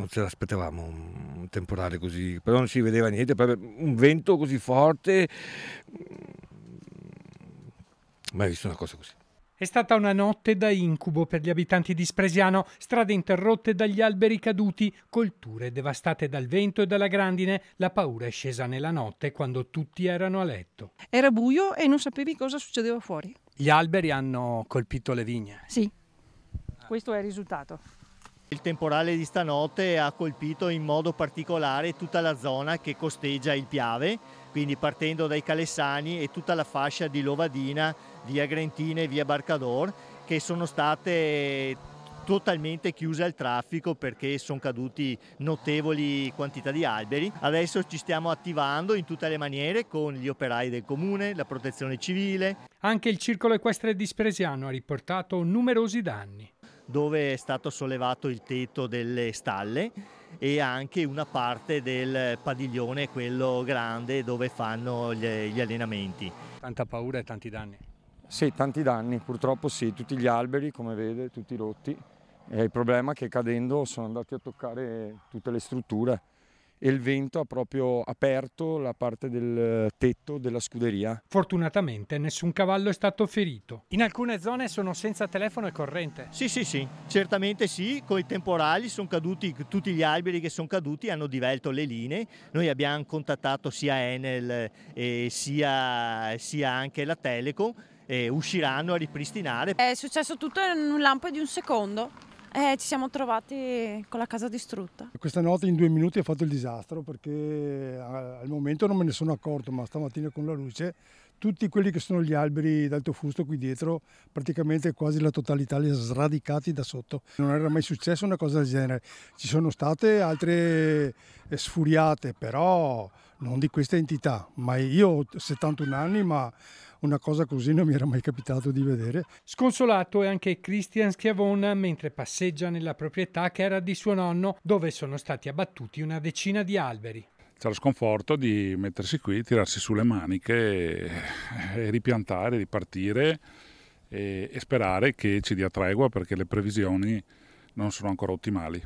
non ce l'aspettavamo un temporale così, però non si vedeva niente, un vento così forte, mm, mai visto una cosa così. È stata una notte da incubo per gli abitanti di Spresiano, strade interrotte dagli alberi caduti, colture devastate dal vento e dalla grandine. La paura è scesa nella notte quando tutti erano a letto. Era buio e non sapevi cosa succedeva fuori. Gli alberi hanno colpito le vigne. Sì, questo è il risultato. Il temporale di stanotte ha colpito in modo particolare tutta la zona che costeggia il Piave, quindi partendo dai Calessani e tutta la fascia di Lovadina, via Grentina e via Barcador, che sono state totalmente chiuse al traffico perché sono caduti notevoli quantità di alberi. Adesso ci stiamo attivando in tutte le maniere con gli operai del comune, la protezione civile. Anche il circolo equestre di Spresiano ha riportato numerosi danni dove è stato sollevato il tetto delle stalle e anche una parte del padiglione, quello grande, dove fanno gli allenamenti. Tanta paura e tanti danni. Sì, tanti danni, purtroppo sì, tutti gli alberi, come vede, tutti rotti. E il problema è che cadendo sono andati a toccare tutte le strutture e il vento ha proprio aperto la parte del tetto della scuderia. Fortunatamente nessun cavallo è stato ferito. In alcune zone sono senza telefono e corrente. Sì, sì, sì, certamente sì, con i temporali sono caduti tutti gli alberi che sono caduti, hanno divelto le linee. Noi abbiamo contattato sia Enel eh, sia, sia anche la Telecom e usciranno a ripristinare. È successo tutto in un lampo di un secondo. Eh, ci siamo trovati con la casa distrutta. Questa notte in due minuti ho fatto il disastro perché eh, al momento non me ne sono accorto, ma stamattina con la luce tutti quelli che sono gli alberi d'alto fusto qui dietro, praticamente quasi la totalità li ha sradicati da sotto. Non era mai successo una cosa del genere. Ci sono state altre eh, sfuriate, però non di questa entità. Ma io ho 71 anni, ma una cosa così non mi era mai capitato di vedere. Sconsolato è anche Christian Schiavona mentre passeggia nella proprietà che era di suo nonno, dove sono stati abbattuti una decina di alberi c'è lo sconforto di mettersi qui, tirarsi sulle maniche e, e ripiantare, ripartire e, e sperare che ci dia tregua perché le previsioni non sono ancora ottimali.